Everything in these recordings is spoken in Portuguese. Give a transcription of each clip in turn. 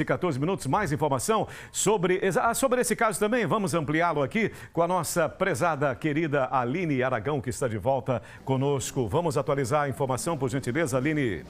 e 14 minutos, mais informação sobre, ah, sobre esse caso também. Vamos ampliá-lo aqui com a nossa prezada querida Aline Aragão, que está de volta conosco. Vamos atualizar a informação, por gentileza, Aline.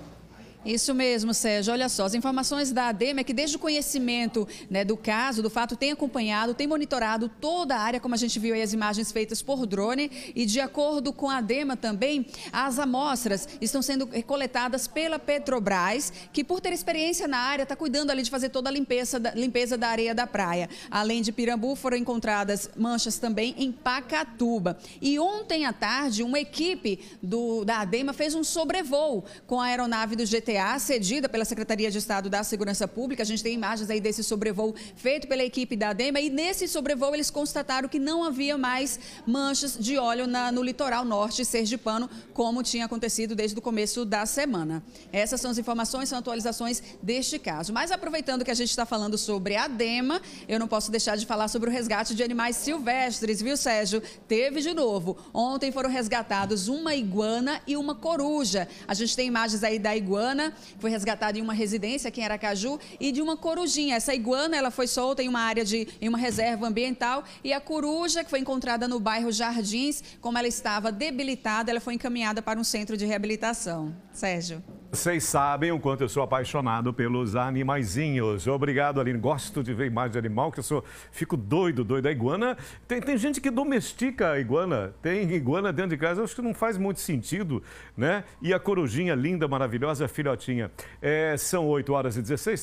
Isso mesmo, Sérgio. Olha só, as informações da ADEMA é que desde o conhecimento né, do caso, do fato, tem acompanhado, tem monitorado toda a área, como a gente viu aí as imagens feitas por drone. E de acordo com a ADEMA também, as amostras estão sendo coletadas pela Petrobras, que por ter experiência na área, está cuidando ali de fazer toda a limpeza da, limpeza da areia da praia. Além de Pirambu, foram encontradas manchas também em Pacatuba. E ontem à tarde, uma equipe do, da ADEMA fez um sobrevoo com a aeronave do GT CTA, cedida pela Secretaria de Estado da Segurança Pública. A gente tem imagens aí desse sobrevoo feito pela equipe da ADEMA e nesse sobrevoo eles constataram que não havia mais manchas de óleo na, no litoral norte sergipano, como tinha acontecido desde o começo da semana. Essas são as informações, são atualizações deste caso. Mas aproveitando que a gente está falando sobre a ADEMA, eu não posso deixar de falar sobre o resgate de animais silvestres, viu, Sérgio? Teve de novo. Ontem foram resgatados uma iguana e uma coruja. A gente tem imagens aí da iguana iguana, foi resgatada em uma residência aqui em Aracaju, e de uma corujinha. Essa iguana ela foi solta em uma área de em uma reserva ambiental e a coruja que foi encontrada no bairro Jardins, como ela estava debilitada, ela foi encaminhada para um centro de reabilitação. Sérgio. Vocês sabem o quanto eu sou apaixonado pelos animaizinhos. Obrigado, Aline. Gosto de ver imagem de animal, que eu sou, fico doido, doido. A iguana, tem, tem gente que domestica a iguana. Tem iguana dentro de casa, eu acho que não faz muito sentido, né? E a corujinha linda, maravilhosa, filhotinha. É, são 8 horas e 16, tá?